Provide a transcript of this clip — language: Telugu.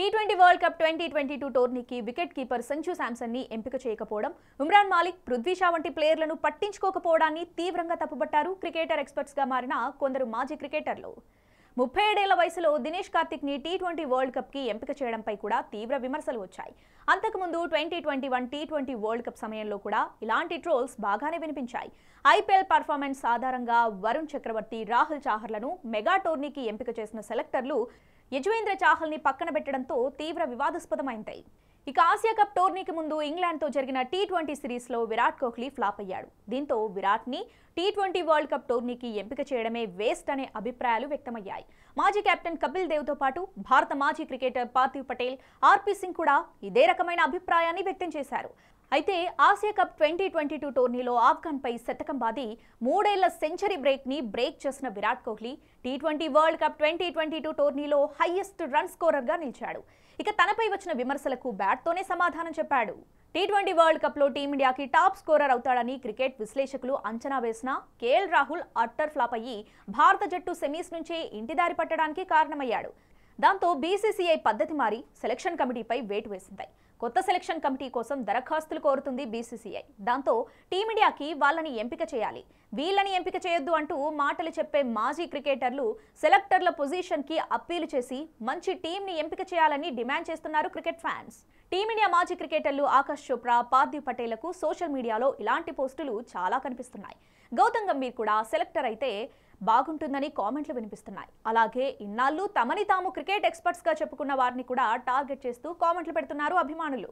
tea twenty world cup twenty twenty two టోర్నీకి వికెట్ కీపర్ సంజు శాంసన్ ని ఎంపిక చేయకపోవడం ఉమ్రాన్ మాలిక్ పృథ్వీ షా వంటి ప్లేయర్లను పట్టించుకోకపోవడాన్ని తీవ్రంగా తప్పుబట్టారు క్రికెటర్ ఎక్స్పర్ట్స్గా మారిన కొందరు మాజీ క్రికెటర్లు ముప్పై ఏడేళ్ల వయసులో దినేష్ కార్తిక్ని టీ ట్వంటీ వరల్డ్ కప్కి ఎంపిక చేయడంపై కూడా తీవ్ర విమర్శలు వచ్చాయి అంతకుముందు twenty twenty one T twenty world cup సమయంలో కూడా ఇలాంటి ట్రోల్స్ బాగానే వినిపించాయి ఐపీఎల్ పర్ఫార్మెన్స్ ఆధారంగా వరుణ్ చక్రవర్తి రాహుల్ చాహర్లను మెగా టోర్నీకి ఎంపిక చేసిన సెలెక్టర్లు యజువేంద్ర చాహల్ని పక్కన పెట్టడంతో తీవ్ర వివాదాస్పదమైంది ఇక ఆసియా కప్ టోర్నీకి ముందు ఇంగ్లాండ్తో జరిగిన టీ ట్వంటీ సిరీస్లో విరాట్ కోహ్లీ ఫ్లాప్ అయ్యాడు దీంతో విరాట్ని టీ ట్వంటీ వరల్డ్ కప్ టోర్నీకి ఎంపిక చేయడమే వేస్ట్ అనే అభిప్రాయాలు వ్యక్తమయ్యాయి మాజీ కెప్టెన్ కపిల్ దేవ్తో పాటు భారత మాజీ క్రికెటర్ పార్థివ్ పటేల్ ఆర్పీ సింగ్ కూడా ఇదే రకమైన అభిప్రాయాన్ని వ్యక్తం చేశారు అయితే Asia cup twenty twenty two టోర్నీలో ఆఫ్ఘన్పై శతకం బాది మూడేళ్ల సెంచరీ బ్రేక్ని బ్రేక్ చేసిన Virat Kohli T twenty world cup twenty twenty two టోర్నీలో హైయెస్ట్ రన్ స్కోరర్గా నిలిచాడు ఇక తనపై వచ్చిన విమర్శలకు బ్యాట్తోనే సమాధానం చెప్పాడు టీ ట్వంటీ వరల్డ్ కప్లో టీమిండియాకి టాప్ స్కోరర్ అవుతాడని క్రికెట్ విశ్లేషకులు అంచనా వేసిన కేఎల్ రాహుల్ అట్టర్ ఫ్లాప్ అయ్యి భారత జట్టు సెమీస్ నుంచే ఇంటిదారి పట్టడానికి కారణమయ్యాడు దాంతో బీసీసీఐ పద్ధతి మారి సెలక్షన్ కమిటీపై వేటు వేసింది కొత్త సెలక్షన్ కమిటీ కోసం దరఖాస్తులు కోరుతుంది బీసీసీఐ దాంతో టీమిండియాకి వాళ్ళని ఎంపిక చేయాలి వీళ్ళని ఎంపిక చేయొద్దు అంటూ మాటలు చెప్పే మాజీ క్రికెటర్లు సెలెక్టర్ల పొజిషన్కి అప్పీలు చేసి మంచి టీంని ఎంపిక చేయాలని డిమాండ్ చేస్తున్నారు క్రికెట్ ఫ్యాన్స్ టీమిండియా మాజీ క్రికెటర్లు ఆకాష్ చోప్రా పార్థివ్ పటేలకు సోషల్ మీడియాలో ఇలాంటి పోస్టులు చాలా కనిపిస్తున్నాయి గౌతమ్ గంభీర్ కూడా సెలెక్టర్ అయితే బాగుంటుందని కామెంట్లు వినిపిస్తున్నాయి అలాగే ఇన్నాళ్ళు తమని తాము క్రికెట్ ఎక్స్పర్ట్స్గా చెప్పుకున్న వారిని కూడా టార్గెట్ చేస్తూ కామెంట్లు పెడుతున్నారు అభిమానులు